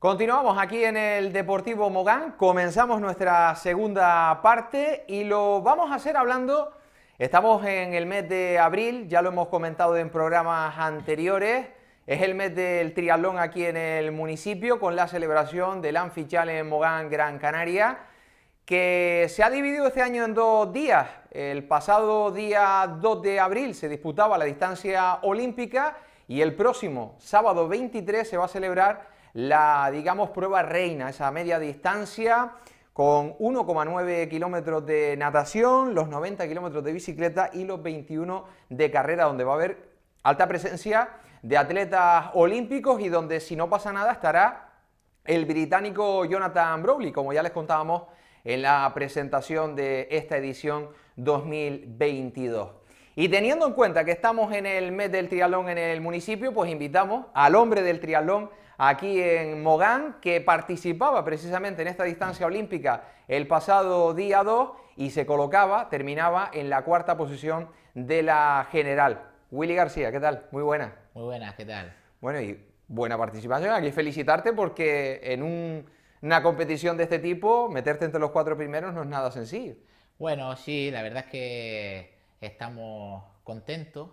Continuamos aquí en el Deportivo Mogán, comenzamos nuestra segunda parte y lo vamos a hacer hablando, estamos en el mes de abril, ya lo hemos comentado en programas anteriores, es el mes del triatlón aquí en el municipio con la celebración del Anfichal en Mogán, Gran Canaria, que se ha dividido este año en dos días. El pasado día 2 de abril se disputaba la distancia olímpica y el próximo sábado 23 se va a celebrar la, digamos, prueba reina, esa media distancia con 1,9 kilómetros de natación, los 90 kilómetros de bicicleta y los 21 de carrera, donde va a haber alta presencia de atletas olímpicos y donde si no pasa nada estará el británico Jonathan Browley, como ya les contábamos en la presentación de esta edición 2022. Y teniendo en cuenta que estamos en el mes del triatlón en el municipio, pues invitamos al hombre del triatlón, aquí en Mogán, que participaba precisamente en esta distancia olímpica el pasado día 2 y se colocaba, terminaba en la cuarta posición de la general. Willy García, ¿qué tal? Muy buena. Muy buena, ¿qué tal? Bueno, y buena participación. Aquí felicitarte porque en una competición de este tipo, meterte entre los cuatro primeros no es nada sencillo. Bueno, sí, la verdad es que estamos contentos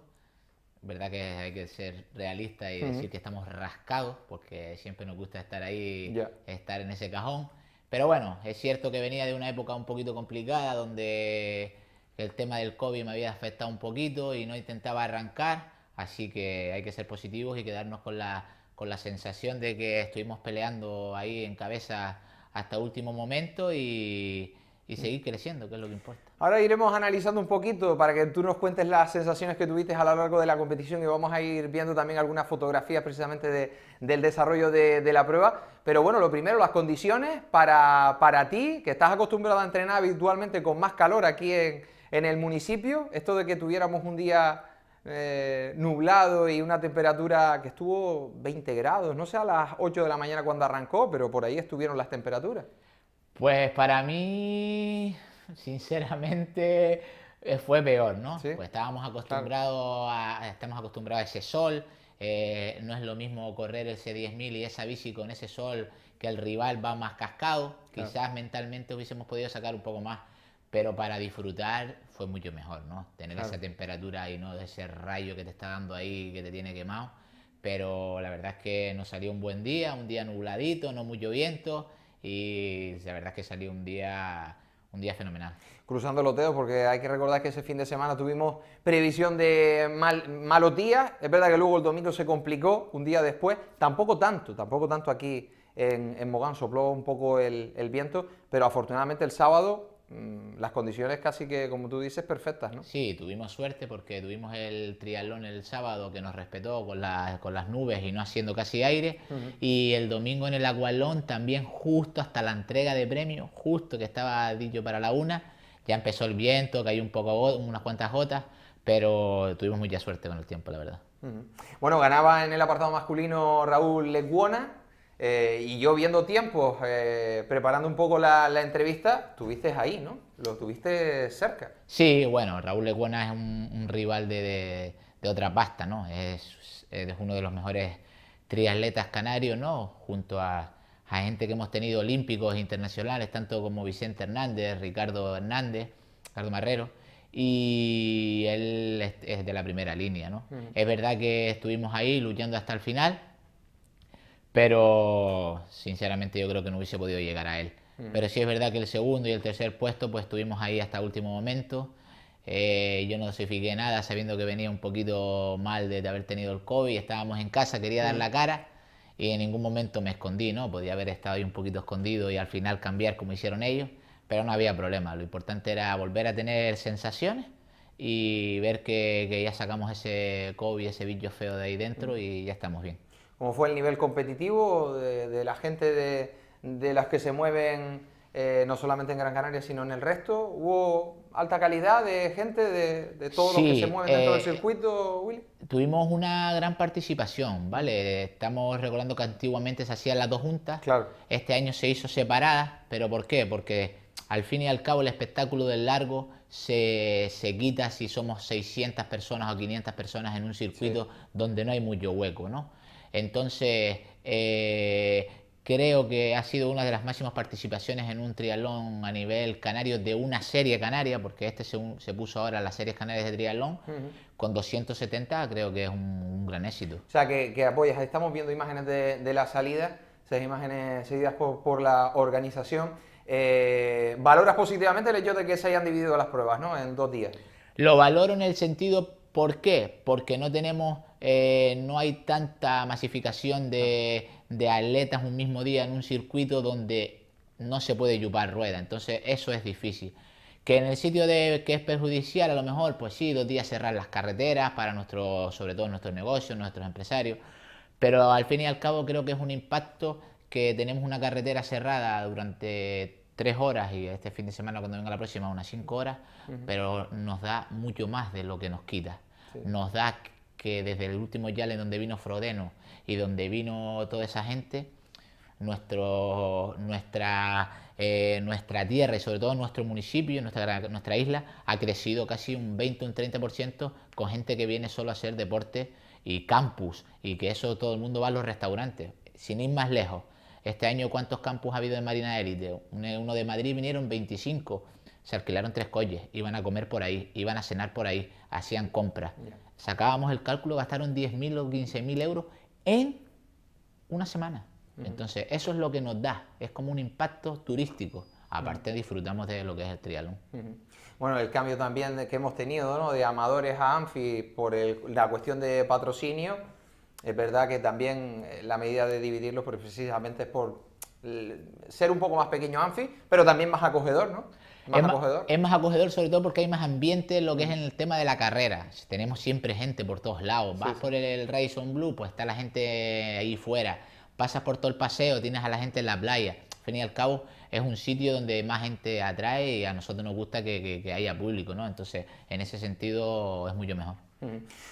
verdad que hay que ser realista y decir que estamos rascados, porque siempre nos gusta estar ahí, estar en ese cajón. Pero bueno, es cierto que venía de una época un poquito complicada, donde el tema del COVID me había afectado un poquito y no intentaba arrancar, así que hay que ser positivos y quedarnos con la, con la sensación de que estuvimos peleando ahí en cabeza hasta último momento y y seguir creciendo, que es lo que importa. Ahora iremos analizando un poquito para que tú nos cuentes las sensaciones que tuviste a lo largo de la competición y vamos a ir viendo también algunas fotografías precisamente del desarrollo de, la prueba. Pero bueno, lo primero, las condiciones para, para, ti, que estás acostumbrado a entrenar habitualmente con más calor aquí en, en el municipio, esto de que tuviéramos un día eh, nublado y una temperatura que estuvo 20 grados, no sé a las 8 de la mañana cuando arrancó, pero por ahí estuvieron las temperaturas. Pues para mí, sinceramente, eh, fue peor, ¿no? Pues estábamos acostumbrados a, estamos acostumbrados a ese sol. Eh, no es lo mismo correr el C10.000 y esa bici con ese sol que el rival va más cascado. Quizás mentalmente hubiésemos podido sacar un poco más, pero para disfrutar fue mucho mejor, ¿no? Tener esa temperatura y no ese rayo que te está dando ahí que te tiene quemado. Pero la verdad es que nos salió un buen día, un día nubladito, no mucho viento y la verdad es que salió un día un día fenomenal. Cruzando los dedos, porque hay que recordar que ese fin de semana tuvimos previsión de mal, malos días. Es verdad que luego el domingo se complicó un día después. Tampoco tanto, tampoco tanto aquí en, Mogán. Sopló un poco el, viento, pero afortunadamente el sábado Mm, las condiciones casi que, como tú dices, perfectas, ¿no? Sí, tuvimos suerte porque tuvimos el triatlón el sábado que nos respetó con, las nubes y no haciendo casi aire. Y el domingo en el agualón también justo hasta la entrega de premio, justo que estaba dicho para la una, ya empezó el viento, hay un poco, unas cuantas gotas, pero tuvimos mucha suerte con el tiempo, la verdad. Bueno, ganaba en el apartado masculino Raúl Leguona, eh, y yo viendo tiempos, eh, preparando un poco la, entrevista, tuviste ahí, ¿no? Lo tuviste cerca. Sí, bueno, Raúl Lecuena es un, rival de, de, otra pasta, ¿no? Es, es, uno de los mejores triatletas canarios, ¿no? Junto a, a, gente que hemos tenido olímpicos internacionales, tanto como Vicente Hernández, Ricardo Hernández, Ricardo Marrero. Y él es, de la primera línea, ¿no? Es verdad que estuvimos ahí luchando hasta el final pero sinceramente yo creo que no hubiese podido llegar a él. Mm. Pero sí es verdad que el segundo y el tercer puesto pues estuvimos ahí hasta último momento. Eh, yo no dosifiqué nada sabiendo que venía un poquito mal de haber tenido el COVID, estábamos en casa, quería dar mm. la cara y en ningún momento me escondí, ¿no? Podía haber estado ahí un poquito escondido y al final cambiar como hicieron ellos, pero no había problema. Lo importante era volver a tener sensaciones y ver que, ya sacamos ese COVID, ese bicho feo de ahí dentro mm. y ya estamos bien. ¿Cómo fue el nivel competitivo de, la gente de, las que se mueven eh, no solamente en Gran Canaria, sino en el resto. ¿Hubo alta calidad de gente de, todo todos que se mueven dentro del eh, circuito, Willy? Tuvimos una gran participación, ¿vale? Estamos recordando que antiguamente se hacían las dos juntas. Claro. Este año se hizo separada, ¿pero por qué? Porque al fin y al cabo el espectáculo del largo se, se, quita si somos 600 personas o 500 personas en un circuito donde no hay mucho hueco, ¿no? Entonces, eh, creo que ha sido una de las máximas participaciones en un triatlón a nivel canario de una serie canaria, porque este se, puso ahora las series canarias de triatlón, con 270 creo que es un, gran éxito. O sea, que, apoyas, estamos viendo imágenes de, la salida, esas imágenes seguidas por, la organización. Eh, ¿Valoras positivamente el hecho de que se hayan dividido las pruebas ¿no? en dos días? Lo valoro en el sentido, ¿por qué? Porque no tenemos eh, no hay tanta masificación de, atletas ah. un mismo día en un circuito donde no se puede yupar rueda. Entonces eso es difícil. Que en el sitio de que es perjudicial, a lo mejor, pues sí, dos días cerrar las carreteras para nuestro, sobre todo nuestros negocios, nuestros empresarios. Pero al fin y al cabo creo que es un impacto que tenemos una carretera cerrada durante tres horas y este fin de semana cuando venga la próxima unas cinco horas, pero nos da mucho más de lo que nos quita. Nos da que desde el último Yale donde vino Frodeno y donde vino toda esa gente, nuestro, nuestra, eh, nuestra tierra y sobre todo nuestro municipio, nuestra, nuestra isla, ha crecido casi un 20, un 30% con gente que viene solo a hacer deporte y campus y que eso todo el mundo va a los restaurantes, sin ir más lejos. Este año, ¿cuántos campus ha habido en Marina Élite? Uno de Madrid vinieron 25, se alquilaron tres colles, iban a comer por ahí, iban a cenar por ahí, hacían compras. Sacábamos el cálculo, gastaron 10.000 o 15.000 euros en una semana. Entonces, eso es lo que nos da, es como un impacto turístico. Aparte, disfrutamos de lo que es el triatlón. Bueno, el cambio también que hemos tenido, De amadores a Anfi por la cuestión de patrocinio. Es verdad que también eh, la medida de dividirlos pues, precisamente es por ser un poco más pequeño Anfi, pero también más acogedor, ¿no? es, Más, acogedor, sobre todo porque hay más ambiente en lo que es mm. en el tema de la carrera. Tenemos siempre gente por todos lados. Vas por el, Raison Blue, pues está la gente ahí fuera. Pasas por todo el paseo, tienes a la gente en la playa. Al fin y al cabo, es un sitio donde más gente atrae y a nosotros nos gusta que, que haya público, ¿no? Entonces, en ese sentido, es mucho mejor.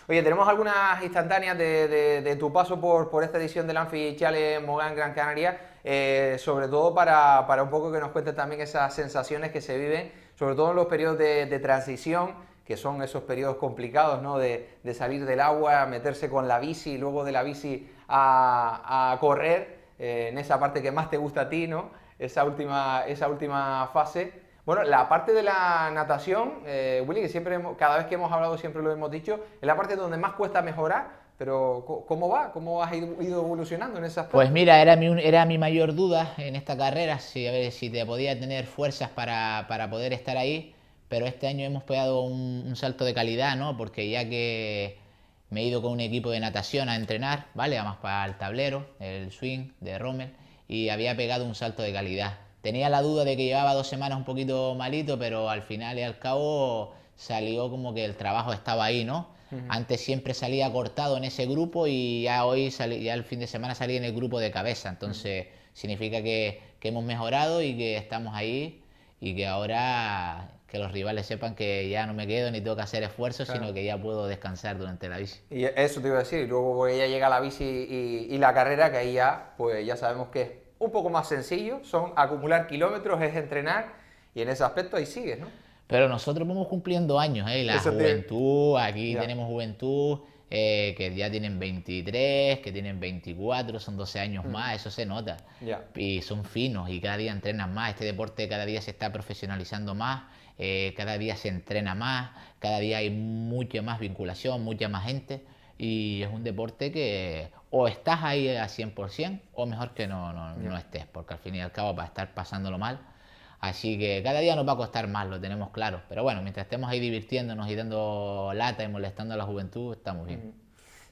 Oye, tenemos algunas instantáneas de, tu paso por, esta edición del Anfi Challenge Mogán Gran Canaria, eh, sobre todo para, un poco que nos cuentes también esas sensaciones que se viven, sobre todo en los periodos de, transición, que son esos periodos complicados, ¿no? De, salir del agua, meterse con la bici, y luego de la bici a, correr, eh, en esa parte que más te gusta a ti, ¿no? última, esa última fase. Bueno, la parte de la natación, eh, Willy, que siempre, cada vez que hemos hablado siempre lo hemos dicho, es la parte donde más cuesta mejorar, pero ¿cómo va? ¿Cómo has ido, evolucionando en esas Pues mira, era mi, era mi mayor duda en esta carrera, si, a ver, si te podía tener fuerzas para, poder estar ahí, pero este año hemos pegado un, salto de calidad, Porque ya que me he ido con un equipo de natación a entrenar, ¿vale? Además para el tablero, el swing de Rommel, y había pegado un salto de calidad. Tenía la duda de que llevaba dos semanas un poquito malito, pero al final y al cabo salió como que el trabajo estaba ahí, ¿no? Antes siempre salía cortado en ese grupo y ya hoy, ya el fin de semana salí en el grupo de cabeza. Entonces significa que, hemos mejorado y que estamos ahí y que ahora que los rivales sepan que ya no me quedo ni tengo que hacer esfuerzos, sino que ya puedo descansar durante la bici. Y eso te iba a decir, luego ya llega la bici y, la carrera, que ahí ya, pues ya sabemos que un poco más sencillo, son acumular kilómetros, es entrenar y en ese aspecto ahí sigues, ¿no? Pero nosotros vamos cumpliendo años, ¿eh? la juventud, aquí tenemos juventud. Eh, que ya tienen 23, que tienen 24, son 12 años mm. más, eso se nota. Y son finos y cada día entrenan más. Este deporte cada día se está profesionalizando más, eh, cada día se entrena más, cada día hay mucha más vinculación, mucha más gente. Y es un deporte que o estás ahí a 100% o mejor que no, no, estés, porque al fin y al cabo vas a estar pasándolo mal. Así que cada día nos va a costar más, lo tenemos claro. Pero bueno, mientras estemos ahí divirtiéndonos y dando lata y molestando a la juventud, estamos bien.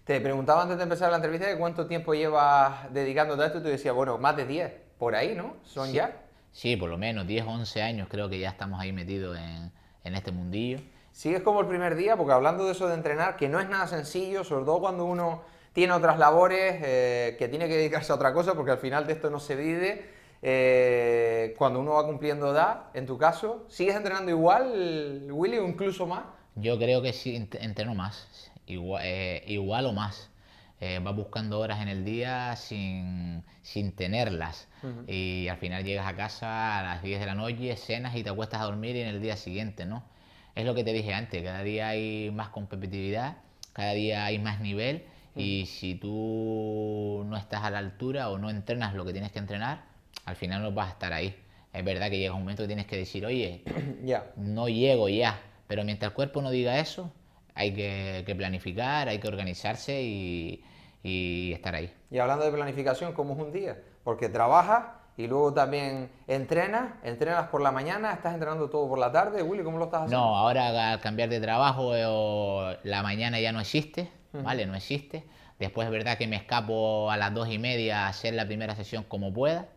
Te preguntaba antes de empezar la entrevista de cuánto tiempo llevas dedicándote a esto y tú decías, bueno, más de 10, por ahí, ¿no? ¿Son ya? Sí, por lo menos 10, 11 años creo que ya estamos ahí metidos en, en este mundillo. Sigues como el primer día, porque hablando de eso de entrenar, que no es nada sencillo, sobre todo cuando uno tiene otras labores, eh, que tiene que dedicarse a otra cosa, porque al final de esto no se vive. Eh, cuando uno va cumpliendo edad, en tu caso, ¿sigues entrenando igual, Willy, o incluso más? Yo creo que sí, entreno más, eh, igual, o más. Eh, vas buscando horas en el día sin, sin tenerlas. Y al final llegas a casa a las 10 de la noche, cenas y te acuestas a dormir y en el día siguiente, ¿no? Es lo que te dije antes, cada día hay más competitividad, cada día hay más nivel y si tú no estás a la altura o no entrenas lo que tienes que entrenar, al final no vas a estar ahí. Es verdad que llega un momento que tienes que decir, oye, no llego ya. Pero mientras el cuerpo no diga eso, hay que, planificar, hay que organizarse y, y, estar ahí. Y hablando de planificación, ¿cómo es un día? Porque trabajas y luego también entrenas, entrenas por la mañana, estás entrenando todo por la tarde. Willy, ¿cómo lo estás haciendo? No, ahora al cambiar de trabajo, eh, la mañana ya no existe ¿vale? No existe. Después es verdad que me escapo a las dos y media a hacer la primera sesión como pueda.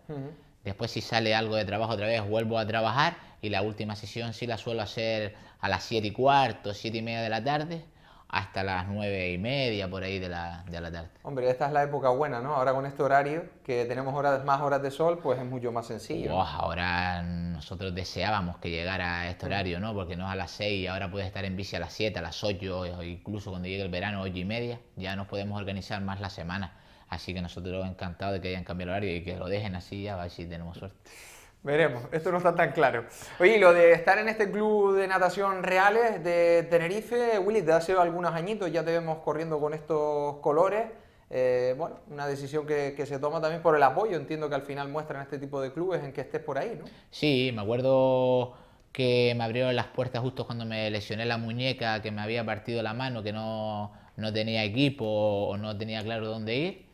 Después si sale algo de trabajo otra vez vuelvo a trabajar y la última sesión sí la suelo hacer a las siete y cuarto, siete y media de la tarde hasta las nueve y media por ahí de la, de la tarde. Hombre, esta es la época buena, ¿no? Ahora con este horario, que tenemos horas, más horas de sol, pues es mucho más sencillo. ahora nosotros deseábamos que llegara a este horario, ¿no? Porque no es a las seis y ahora puede estar en bici a las siete, a las ocho, incluso cuando llegue el verano, ocho y media, ya nos podemos organizar más la semana. Así que nosotros encantados de que hayan cambiado el horario y que lo dejen así, ya a ver si tenemos suerte. Veremos, esto no está tan claro. Oye, lo de estar en este club de natación reales de Tenerife, Willy, ha hace algunos añitos ya te vemos corriendo con estos colores. Eh, bueno, una decisión que, que, se toma también por el apoyo, entiendo que al final muestran este tipo de clubes en que estés por ahí, ¿no? Sí, me acuerdo que me abrieron las puertas justo cuando me lesioné la muñeca, que me había partido la mano, que no, no tenía equipo o no tenía claro dónde ir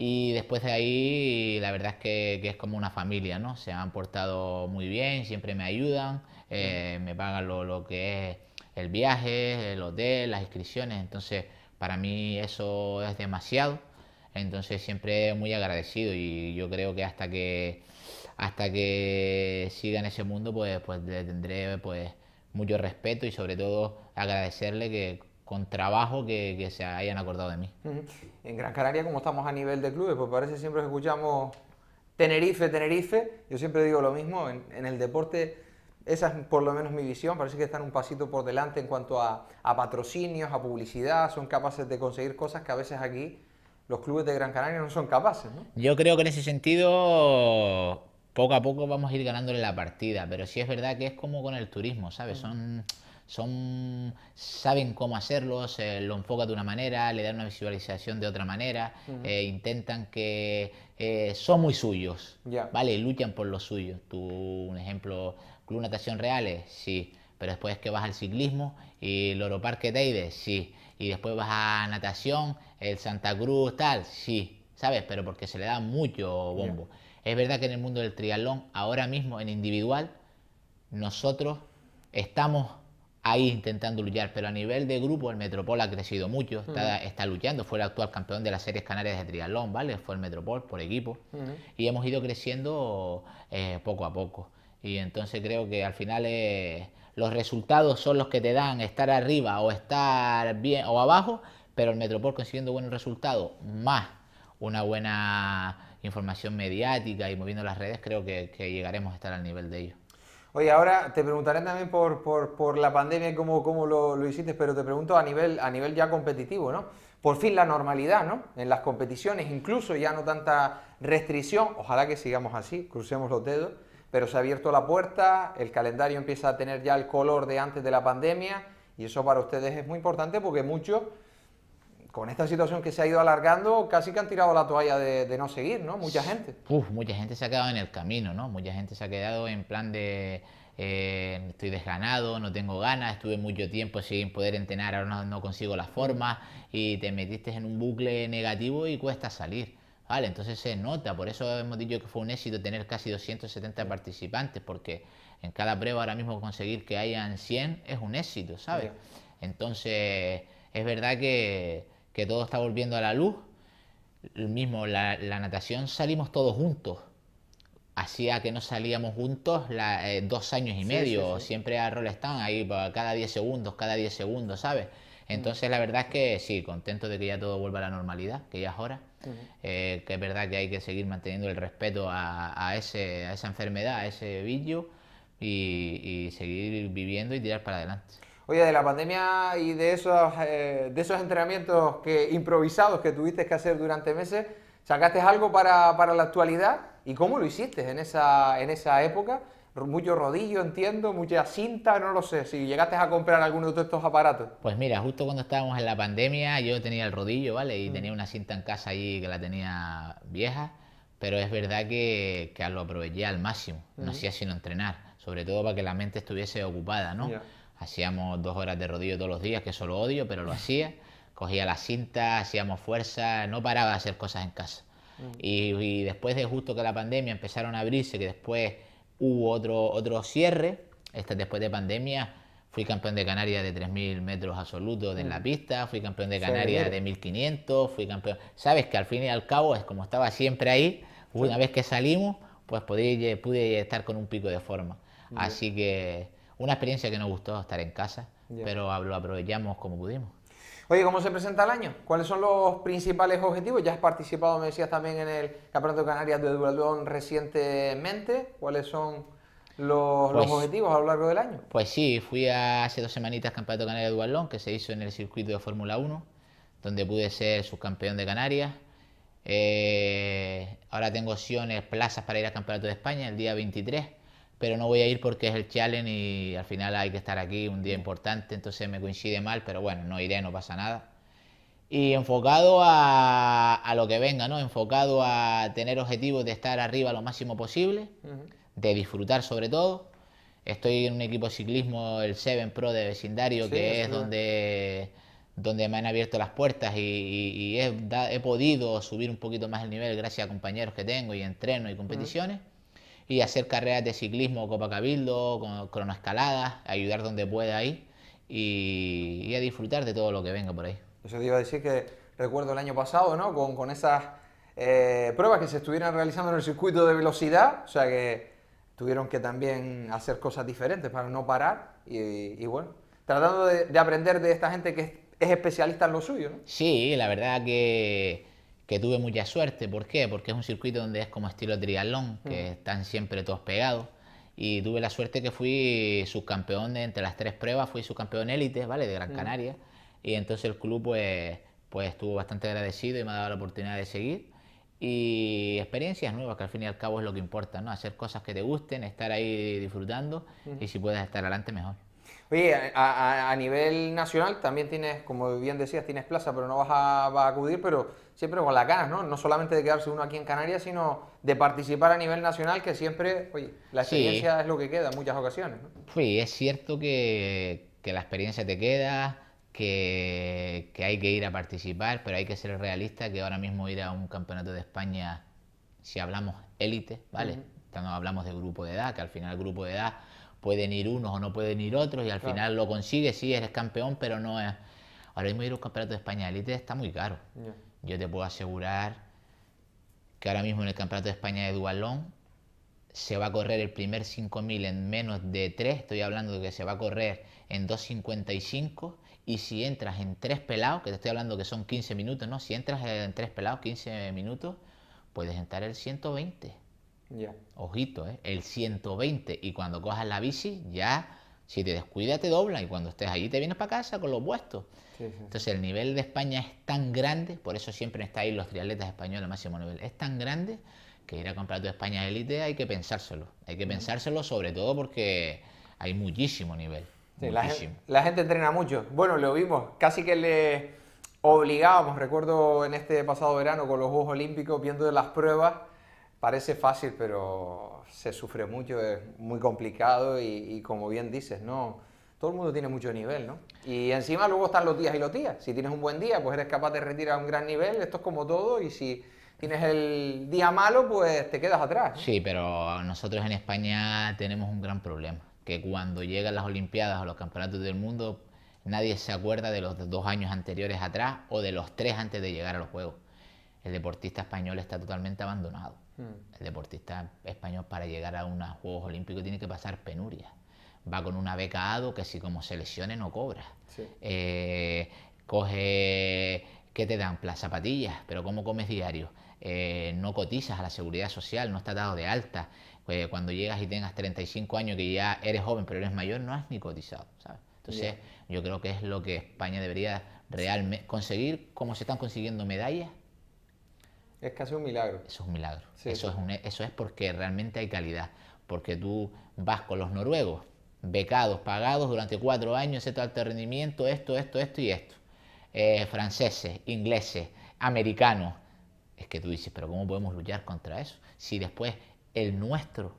y después de ahí, la verdad es que, es como una familia, ¿no? Se han portado muy bien, siempre me ayudan, eh, me pagan lo, que es el viaje, el hotel, las inscripciones. Entonces, para mí eso es demasiado. Entonces, siempre muy agradecido y yo creo que hasta que, hasta que siga en ese mundo, pues, pues le tendré pues, mucho respeto y sobre todo agradecerle que con trabajo que, se hayan acordado de mí. En Gran Canaria, como estamos a nivel de clubes, pues parece siempre que escuchamos Tenerife, Tenerife. Yo siempre digo lo mismo, en, el deporte, esa es por lo menos mi visión, parece que están un pasito por delante en cuanto a, a, patrocinios, a publicidad, son capaces de conseguir cosas que a veces aquí los clubes de Gran Canaria no son capaces. Yo creo que en ese sentido poco a poco vamos a ir ganándole la partida, pero sí es verdad que es como con el turismo, ¿sabes? Mm. Son, son saben cómo hacerlo, lo enfoca de una manera, le dan una visualización de otra manera, eh, intentan que eh, son muy suyos, ¿vale? Luchan por lo suyo. Tú, un ejemplo, Club Natación Reales, sí, pero después que vas al ciclismo y Loro Parque Teide, sí, y después vas a natación, el Santa Cruz, tal, sí, ¿sabes? Pero porque se le da mucho bombo. Es verdad que en el mundo del triatlón, ahora mismo en individual, nosotros estamos ahí intentando luchar, pero a nivel de grupo el Metropol ha crecido mucho, está, luchando, fue el actual campeón de las series canarias de triatlón, ¿vale? Fue el Metropol por equipo y hemos ido creciendo eh, poco a poco. Y entonces creo que al final eh, los resultados son los que te dan estar arriba o estar bien o abajo, pero el Metropol consiguiendo buenos resultados más una buena información mediática y moviendo las redes, creo que, llegaremos a estar al nivel de ellos. Oye, ahora te preguntaré también por, por, la pandemia y cómo, lo, hiciste, pero te pregunto a nivel, a nivel ya competitivo, ¿no? Por fin la normalidad, ¿no? En las competiciones, incluso ya no tanta restricción, ojalá que sigamos así, crucemos los dedos, pero se ha abierto la puerta, el calendario empieza a tener ya el color de antes de la pandemia y eso para ustedes es muy importante porque muchos con esta situación que se ha ido alargando, casi que han tirado la toalla de, no seguir, ¿no? Mucha gente. mucha gente se ha quedado en el camino, ¿no? Mucha gente se ha quedado en plan de eh, estoy desganado, no tengo ganas, estuve mucho tiempo sin poder entrenar, ahora no, consigo la forma. y te metiste en un bucle negativo y cuesta salir. Vale, entonces se nota, por eso hemos dicho que fue un éxito tener casi 270 participantes, porque en cada prueba ahora mismo conseguir que hayan 100 es un éxito, ¿sabes? Entonces, es verdad que, que todo está volviendo a la luz. Lo mismo, la, natación salimos todos juntos. Hacía que no salíamos juntos eh, dos años y medio, siempre a Rolestán, ahí cada 10 segundos, cada 10 segundos, ¿sabes? Mm. Entonces, la verdad es que sí, contento de que ya todo vuelva a la normalidad, que ya es hora. Eh, que es verdad que hay que seguir manteniendo el respeto a, a, ese, a esa enfermedad, a ese virus, y seguir viviendo y tirar para adelante. Oye, de la pandemia y de esos, eh, de esos entrenamientos que, improvisados que tuviste que hacer durante meses, ¿sacaste algo para, para la actualidad? ¿Y cómo lo hiciste en esa, en esa época? mucho rodillo, entiendo, mucha cinta, no lo sé, si llegaste a comprar alguno de estos aparatos. Pues mira, justo cuando estábamos en la pandemia yo tenía el rodillo, ¿vale? Y mm. tenía una cinta en casa ahí que la tenía vieja, pero es verdad que, que lo aproveché al máximo, no hacía sino entrenar, sobre todo para que la mente estuviese ocupada, ¿no? Hacíamos dos horas de rodillo todos los días, que eso lo odio, pero lo hacía. Cogía la cinta, hacíamos fuerza, no paraba de hacer cosas en casa. Mm. Y, después de justo que la pandemia empezaron a abrirse, que después hubo otro, otro cierre, este, después de pandemia fui campeón de Canarias de 3.000 metros absolutos en la mm. pista, fui campeón de Canarias de 1.500, fui campeón... Sabes que al fin y al cabo es como estaba siempre ahí, una vez que salimos, pues pude estar con un pico de forma. Así que una experiencia que nos gustó estar en casa, pero lo aprovechamos como pudimos. Oye, ¿cómo se presenta el año? ¿Cuáles son los principales objetivos? Ya has participado, me decías, también en el Campeonato de Canarias de Duvalón recientemente. ¿Cuáles son los, los, pues objetivos a lo largo del año? Pues sí, fui hace dos semanitas Campeonato de Canarias de Duvalón, que se hizo en el circuito de Fórmula 1, donde pude ser subcampeón de Canarias. Eh, ahora tengo opciones, plazas para ir al Campeonato de España el día 23 pero no voy a ir porque es el challenge y al final hay que estar aquí, un día importante, entonces me coincide mal, pero bueno, no iré, no pasa nada. Y enfocado a, lo que venga, ¿no? Enfocado a tener objetivos de estar arriba lo máximo posible, de disfrutar sobre todo. Estoy en un equipo de ciclismo, el Seven Pro de vecindario, que es donde, donde me han abierto las puertas y, he, podido subir un poquito más el nivel gracias a compañeros que tengo y entreno y competiciones y hacer carreras de ciclismo, Copa Cabildo, cronoescaladas, ayudar donde pueda ahí y, y, a disfrutar de todo lo que venga por ahí. Eso te iba a decir que recuerdo el año pasado, ¿no? Con, con esas eh, pruebas que se estuvieran realizando en el circuito de velocidad, o sea que tuvieron que también hacer cosas diferentes para no parar y, y bueno, tratando de, aprender de esta gente que es, es especialista en lo suyo, ¿no? Sí, la verdad que que tuve mucha suerte. ¿Por qué? Porque es un circuito donde es como estilo triatlón, que mm. están siempre todos pegados. Y tuve la suerte que fui subcampeón de, entre las tres pruebas, fui subcampeón élite, ¿vale? De Gran mm. Canaria. Y entonces el club pues, pues estuvo bastante agradecido y me ha dado la oportunidad de seguir. Y experiencias nuevas, que al fin y al cabo es lo que importa, ¿no? Hacer cosas que te gusten, estar ahí disfrutando mm. y si puedes estar adelante mejor. Oye, a, nivel nacional también tienes, como bien decías, tienes plaza, pero no vas a, vas a acudir, pero siempre con la ganas, ¿no? No solamente de quedarse uno aquí en Canarias, sino de participar a nivel nacional, que siempre, oye, la experiencia es lo que queda en muchas ocasiones. Sí, es cierto que, la experiencia te queda, que, hay que ir a participar, pero hay que ser realista que ahora mismo ir a un campeonato de España, si hablamos élite, ¿vale? Uh hablamos de grupo de edad, que al final grupo de edad pueden ir unos o no pueden ir otros y al final lo consigues, sí, eres campeón, pero no es... Ahora mismo ir a un campeonato de España élite está muy caro. Yo te puedo asegurar que ahora mismo en el Campeonato de España de Dualón se va a correr el primer 5000 en menos de 3, estoy hablando de que se va a correr en 2.55 y si entras en 3 pelados, que te estoy hablando que son 15 minutos, ¿no? Si entras en 3 pelados, 15 minutos, puedes entrar el 120. Ya. Ojito, ¿eh? El 120 y cuando cojas la bici ya si te descuida te dobla y cuando estés allí te vienes para casa con los puestos. Entonces el nivel de España es tan grande, por eso siempre está ahí los triatletas españoles al máximo nivel, es tan grande que ir a comprar tu España élite hay que pensárselo. Hay que pensárselo sobre todo porque hay muchísimo nivel. La, la, gente, entrena mucho. Bueno, lo vimos, casi que le obligábamos, recuerdo en este pasado verano con los Juegos Olímpicos, viendo las pruebas Parece fácil, pero se sufre mucho, es muy complicado y, como bien dices, ¿no? Todo el mundo tiene mucho nivel, ¿no? Y encima luego están los días y los días. Si tienes un buen día, pues eres capaz de retirar a un gran nivel, esto es como todo, y si tienes el día malo, pues te quedas atrás. Sí, pero nosotros en España tenemos un gran problema, que cuando llegan las Olimpiadas o los campeonatos del mundo, nadie se acuerda de los dos años anteriores atrás o de los tres antes de llegar a los Juegos. El deportista español está totalmente abandonado. Mm. El deportista español para llegar a unos Juegos Olímpicos tiene que pasar penuria. Va con una beca ADO que si como se lesione no cobra. Eh, coge, ¿qué te dan? Las zapatillas, pero ¿cómo comes diario? Eh, no cotizas a la seguridad social, no estás dado de alta. Eh, cuando llegas y tengas 35 años, que ya eres joven pero eres mayor, no has ni cotizado, Entonces, yo creo que es lo que España debería realmente conseguir, como se están consiguiendo medallas, es casi un milagro. Eso es un milagro. eso, Es e, eso es porque realmente hay calidad. Porque tú vas con los noruegos, becados, pagados durante cuatro años, ese alto rendimiento, esto, esto, esto y esto. Eh, franceses, ingleses, americanos. Es que tú dices, pero ¿cómo podemos luchar contra eso? Si después el nuestro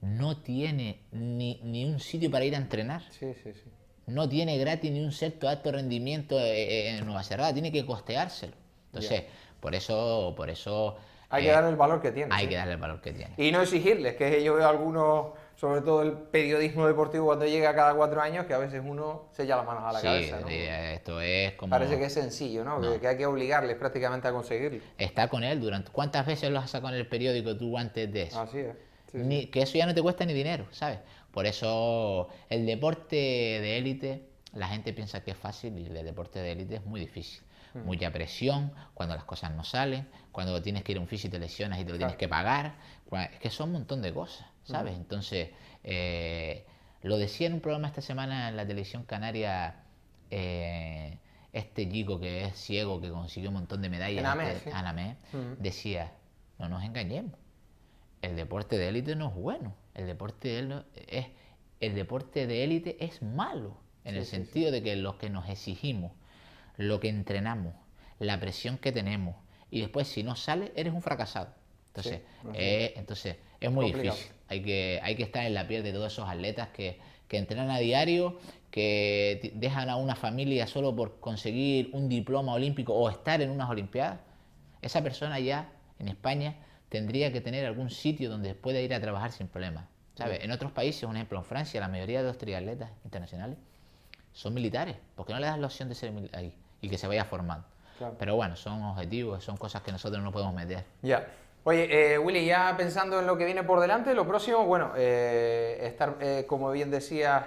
no tiene ni, un sitio para ir a entrenar. Sí, sí, sí. No tiene gratis ni un cierto alto rendimiento eh, eh, en Nueva Cerrada, tiene que costeárselo. Entonces, por eso, por eso. Hay que eh, darle el valor que tiene. Hay que darle el valor que tiene. Y no exigirles, que yo veo algunos, sobre todo el periodismo deportivo cuando llega cada cuatro años, que a veces uno se echa las manos a la cabeza. ¿no? esto es como. Parece que es sencillo, ¿no? Que hay que obligarles prácticamente a conseguirlo. Está con él durante. ¿Cuántas veces lo has sacado en el periódico tú antes de eso? Así es. ni, que eso ya no te cuesta ni dinero, ¿sabes? Por eso el deporte de élite, la gente piensa que es fácil y el deporte de élite es muy difícil. Mm. mucha presión, cuando las cosas no salen, cuando tienes que ir a un fisio y te lesionas y te lo tienes que pagar. Es que son un montón de cosas, mm. ¿sabes? Entonces, eh, lo decía en un programa esta semana en la televisión canaria. Eh, este chico que es ciego, que consiguió un montón de medallas, Anamé, este mm. decía, no nos engañemos, el deporte de élite no es bueno, el deporte de élite es, el deporte de élite es malo, en el sentido de que los que nos exigimos lo que entrenamos, la presión que tenemos, y después si no sale, eres un fracasado. Entonces, pues eh, entonces es muy difícil. Hay que, hay que estar en la piel de todos esos atletas que, entrenan a diario, que dejan a una familia solo por conseguir un diploma olímpico o estar en unas Olimpiadas. Esa persona ya en España tendría que tener algún sitio donde pueda ir a trabajar sin problemas. ¿sabes? En otros países, un ejemplo, en Francia, la mayoría de los triatletas internacionales son militares. porque no le das la opción de ser militar ahí? y que se vaya formando. Pero bueno, son objetivos, son cosas que nosotros no podemos meter. Ya. Oye, eh, Willy, ya pensando en lo que viene por delante, lo próximo, bueno, eh, estar, eh, como bien decías,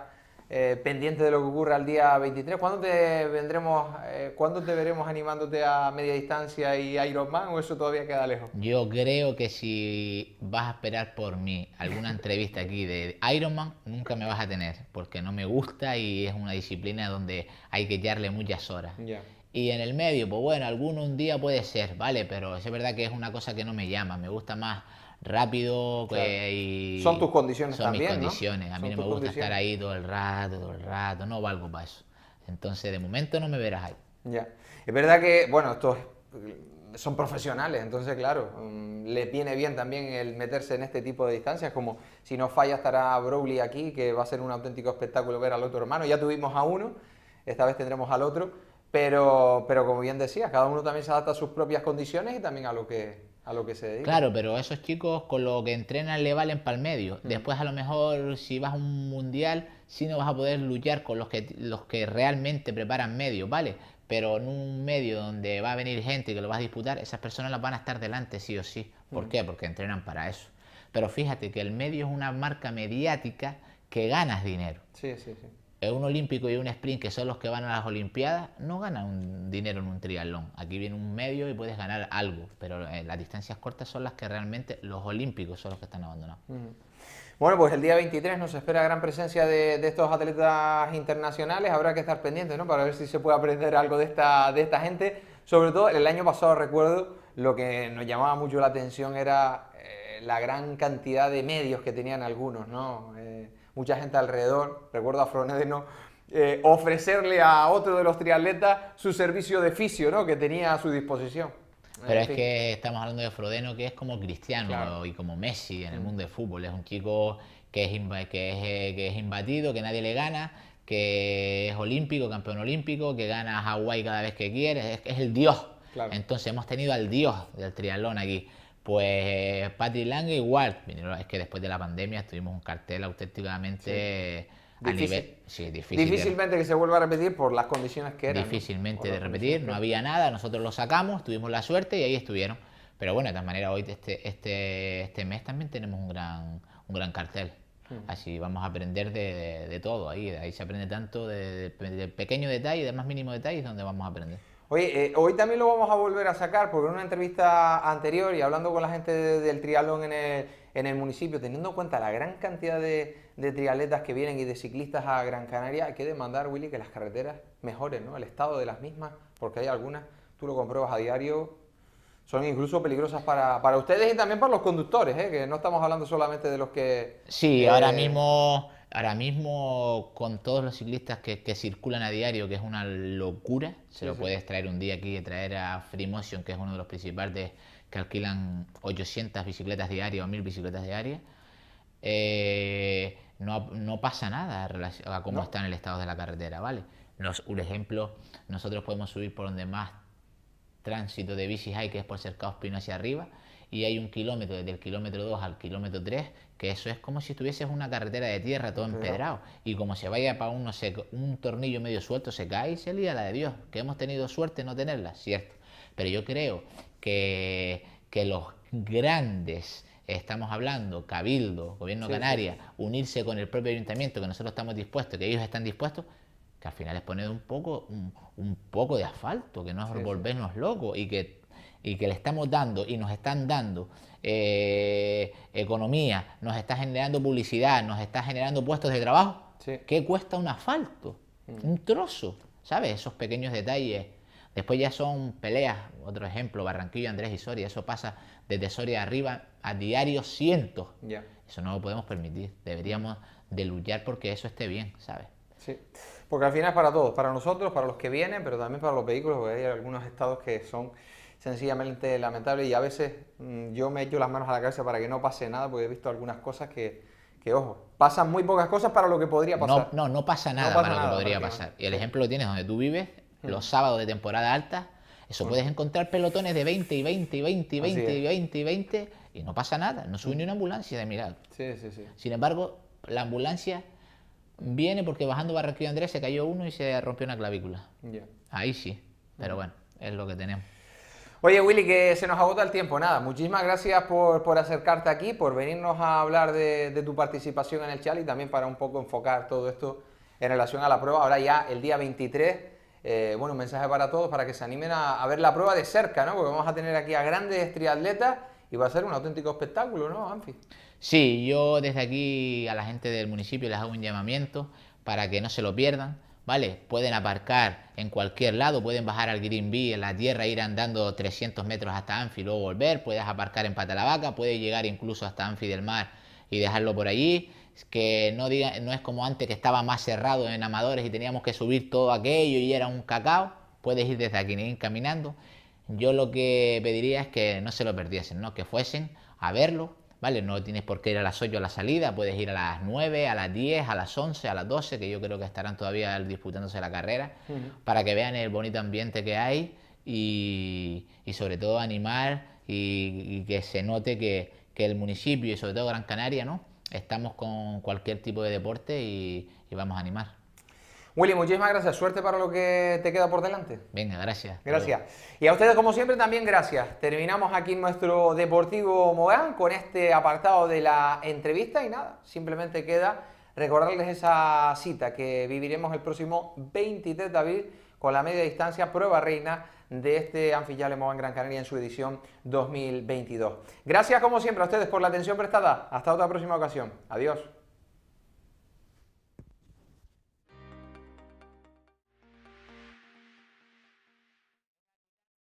eh, pendiente de lo que ocurra el día 23. ¿Cuándo te vendremos, eh, cuando te veremos animándote a media distancia y Ironman o eso todavía queda lejos? Yo creo que si vas a esperar por mí alguna entrevista aquí de Ironman, nunca me vas a tener, porque no me gusta y es una disciplina donde hay que echarle muchas horas. Y en el medio, pues bueno, alguno un día puede ser, ¿vale? Pero es verdad que es una cosa que no me llama, me gusta más rápido. Eh, y son tus condiciones también. Son mis condiciones. A mí no me gusta estar ahí todo el rato, todo el rato. No valgo para eso. Entonces, de momento no me verás ahí. Ya. Es verdad que, bueno, estos eh, son profesionales, entonces, claro, mm, les viene bien también el meterse en este tipo de distancias. Como si no falla, estará Broly aquí, que va a ser un auténtico espectáculo ver al otro hermano. Ya tuvimos a uno, esta vez tendremos al otro. Pero, pero como bien decías, cada uno también se adapta a sus propias condiciones y también a lo que, a lo que se dedica. Claro, pero esos chicos con lo que entrenan le valen para el medio. Mm. Después a lo mejor si vas a un mundial, si no vas a poder luchar con los que, los que realmente preparan medio, ¿vale? Pero en un medio donde va a venir gente que lo vas a disputar, esas personas las van a estar delante sí o sí. ¿Por mm. qué? Porque entrenan para eso. Pero fíjate que el medio es una marca mediática que ganas dinero. Sí, sí, sí un olímpico y un sprint, que son los que van a las Olimpiadas, no ganan dinero en un triatlón. Aquí viene un medio y puedes ganar algo, pero eh, las distancias cortas son las que realmente los olímpicos son los que están abandonados. Bueno, pues el día 23 nos espera gran presencia de, estos atletas internacionales. Habrá que estar pendientes, ¿no? Para ver si se puede aprender algo de esta, de esta gente. Sobre todo, el año pasado recuerdo lo que nos llamaba mucho la atención era eh, la gran cantidad de medios que tenían algunos, ¿no? Eh, mucha gente alrededor, recuerdo a Frodeno, eh, ofrecerle a otro de los triatletas su servicio de fisio ¿no? que tenía a su disposición. Pero es que estamos hablando de Frodeno, que es como Cristiano y como Messi en el mm. mundo del fútbol. Es un chico que es, que eh, que imbatido, que nadie le gana, que es olímpico, campeón olímpico, que gana Hawái cada vez que quiere, es, el dios. Entonces hemos tenido al dios del triatlón aquí. Pues eh, Patrick Lang igual, es que después de la pandemia tuvimos un cartel auténticamente a nivel... Sí, difícil Difícilmente que se vuelva a repetir por las condiciones que eran. Difícilmente de repetir, no había nada, nosotros lo sacamos, tuvimos la suerte y ahí estuvieron. Pero bueno, de todas manera hoy este, este, este mes también tenemos un gran, un gran cartel. Hmm. Así vamos a aprender de, todo ahí. Ahí se aprende tanto del de, pequeño detalle, de más mínimo detalle, es donde vamos a aprender. Oye, eh, hoy también lo vamos a volver a sacar porque en una entrevista anterior y hablando con la gente del triatlón en el, municipio, teniendo en cuenta la gran cantidad de, de, triatletas que vienen y de ciclistas a Gran Canaria, hay que demandar, Willy, que las carreteras mejoren, ¿no? El estado de las mismas, porque hay algunas, tú lo compruebas a diario, son incluso peligrosas para, ustedes y también para los conductores, ¿eh? que no estamos hablando solamente de los que... Sí, ahora eh, mismo ahora mismo con todos los ciclistas que, circulan a diario, que es una locura, se lo puedes traer un día aquí y traer a Freemotion, que es uno de los principales que alquilan 800 bicicletas diarias o 1000 bicicletas diarias, eh, no, pasa nada a, cómo está en el estado de la carretera, ¿vale? un ejemplo, nosotros podemos subir por donde más tránsito de bicis hay, que es por Cercado pino hacia arriba, y hay un kilómetro, desde el kilómetro 2 al kilómetro 3, que eso es como si tuvieses una carretera de tierra todo empedrado. Y como se vaya para uno un tornillo medio suelto, se cae y se lía la de Dios. Que hemos tenido suerte no tenerla, cierto. Pero yo creo que, que los grandes estamos hablando, Cabildo, Gobierno Canaria, unirse con el propio ayuntamiento, que nosotros estamos dispuestos, que ellos están dispuestos, que al final es poner un poco, un, poco de asfalto, que no es volvernos locos y que y que le estamos dando y nos están dando eh, economía, nos está generando publicidad, nos está generando puestos de trabajo, ¿qué cuesta un asfalto? Mm. Un trozo, ¿sabes? Esos pequeños detalles. Después ya son peleas, otro ejemplo, Barranquillo, Andrés y Soria, eso pasa desde Soria arriba a diario cientos. Eso no lo podemos permitir, deberíamos de luchar porque eso esté bien, ¿sabes? Sí, porque al final es para todos, para nosotros, para los que vienen, pero también para los vehículos, porque hay algunos estados que son sencillamente lamentable y a veces mm, yo me echo las manos a la cabeza para que no pase nada porque he visto algunas cosas que, ojo, pasan muy pocas cosas para lo que podría pasar. No, no, no pasa nada para lo que podría pasar. Y el ejemplo lo tienes donde tú vives, mm. los sábados de temporada alta, eso mm. puedes encontrar pelotones de 20 y 20 y 20 y 20 y 20 y 20 y no pasa nada, no sube ni una ambulancia de mirar. Sí, sí, sí. Sin embargo, la ambulancia viene porque bajando Barranquilla Andrés se cayó uno y se rompió una clavícula. Ahí sí, pero bueno, es lo que tenemos. Oye, Willy, que se nos agota el tiempo. Nada, muchísimas gracias por, por acercarte aquí, por venirnos a hablar de, tu participación en el chat y también para un poco enfocar todo esto en relación a la prueba. Ahora ya el día 23, eh, bueno, un mensaje para todos para que se animen a, ver la prueba de cerca, ¿no? Porque vamos a tener aquí a grandes triatletas y va a ser un auténtico espectáculo, ¿no, Anfi? Sí, yo desde aquí a la gente del municipio les hago un llamamiento para que no se lo pierdan ¿vale? Pueden aparcar en cualquier lado, pueden bajar al Green Bay en la tierra, ir andando 300 metros hasta Anfi, luego volver, puedes aparcar en Patalabaca, puedes llegar incluso hasta Anfi del Mar y dejarlo por allí. Que no, no es como antes que estaba más cerrado en Amadores y teníamos que subir todo aquello y era un cacao. Puedes ir desde aquí, ir caminando. Yo lo que pediría es que no se lo perdiesen, ¿no? que fuesen a verlo, ¿vale? No tienes por qué ir a las 8 a la salida, puedes ir a las 9, a las 10, a las 11, a las 12, que yo creo que estarán todavía disputándose la carrera, para que vean el bonito ambiente que hay y, sobre todo animar y, que se note que, el municipio y sobre todo Gran Canaria, ¿no? Estamos con cualquier tipo de deporte y vamos a animar. Willy, muchísimas gracias. Suerte para lo que te queda por delante. Venga, gracias. Gracias. Y a ustedes, como siempre, también gracias. Terminamos aquí nuestro Deportivo Mogán con este apartado de la entrevista y nada, simplemente queda recordarles esa cita que viviremos el próximo 23 de abril con la media distancia prueba reina de este Anfillale Mogán Gran Canaria en su edición 2022. Gracias, como siempre, a ustedes por la atención prestada. Hasta otra próxima ocasión. Adiós.